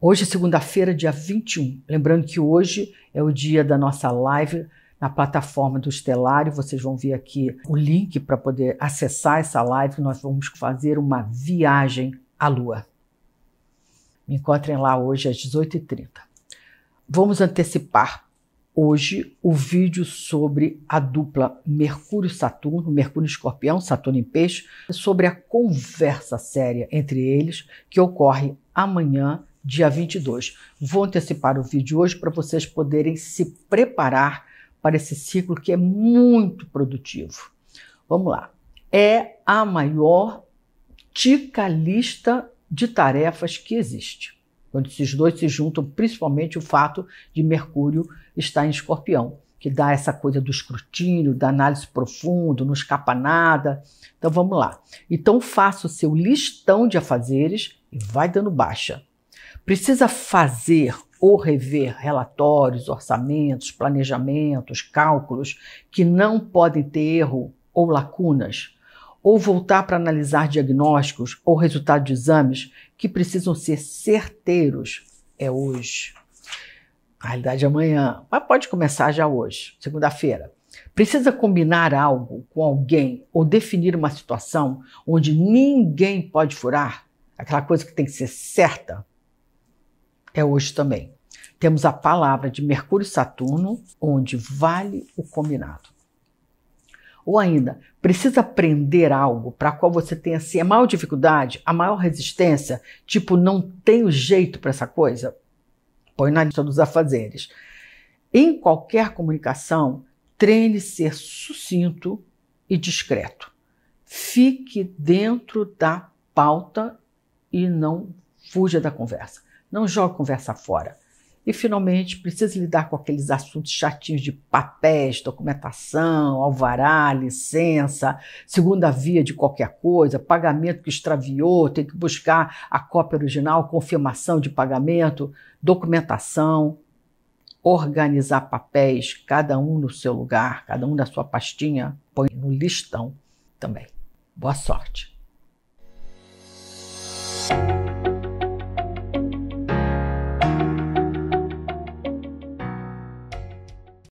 Hoje é segunda-feira, dia 21. Lembrando que hoje é o dia da nossa live na plataforma do Estelário. Vocês vão ver aqui o link para poder acessar essa live. Nós vamos fazer uma viagem à Lua. Me encontrem lá hoje às 18h30. Vamos antecipar hoje o vídeo sobre a dupla Mercúrio-Saturno, Mercúrio-Escorpião, Saturno em Peixe, sobre a conversa séria entre eles que ocorre amanhã dia 22. Vou antecipar o vídeo hoje para vocês poderem se preparar para esse ciclo que é muito produtivo. Vamos lá. É a maior tica lista de tarefas que existe. Quando esses dois se juntam, principalmente o fato de Mercúrio estar em Escorpião, que dá essa coisa do escrutínio, da análise profunda, não escapa nada. Então vamos lá. Então faça o seu listão de afazeres e vai dando baixa precisa fazer ou rever relatórios, orçamentos, planejamentos, cálculos que não podem ter erro ou lacunas, ou voltar para analisar diagnósticos ou resultados de exames que precisam ser certeiros, é hoje. Na realidade, amanhã, mas pode começar já hoje, segunda-feira. Precisa combinar algo com alguém ou definir uma situação onde ninguém pode furar, aquela coisa que tem que ser certa, é hoje também. Temos a palavra de Mercúrio e Saturno, onde vale o combinado. Ou ainda, precisa aprender algo para qual você tem assim, a maior dificuldade, a maior resistência, tipo, não tenho jeito para essa coisa? Põe na lista dos afazeres. Em qualquer comunicação, treine ser sucinto e discreto. Fique dentro da pauta e não fuja da conversa. Não jogue conversa fora. E, finalmente, precisa lidar com aqueles assuntos chatinhos de papéis, documentação, alvará, licença, segunda via de qualquer coisa, pagamento que extraviou, tem que buscar a cópia original, confirmação de pagamento, documentação, organizar papéis, cada um no seu lugar, cada um na sua pastinha, põe no listão também. Boa sorte!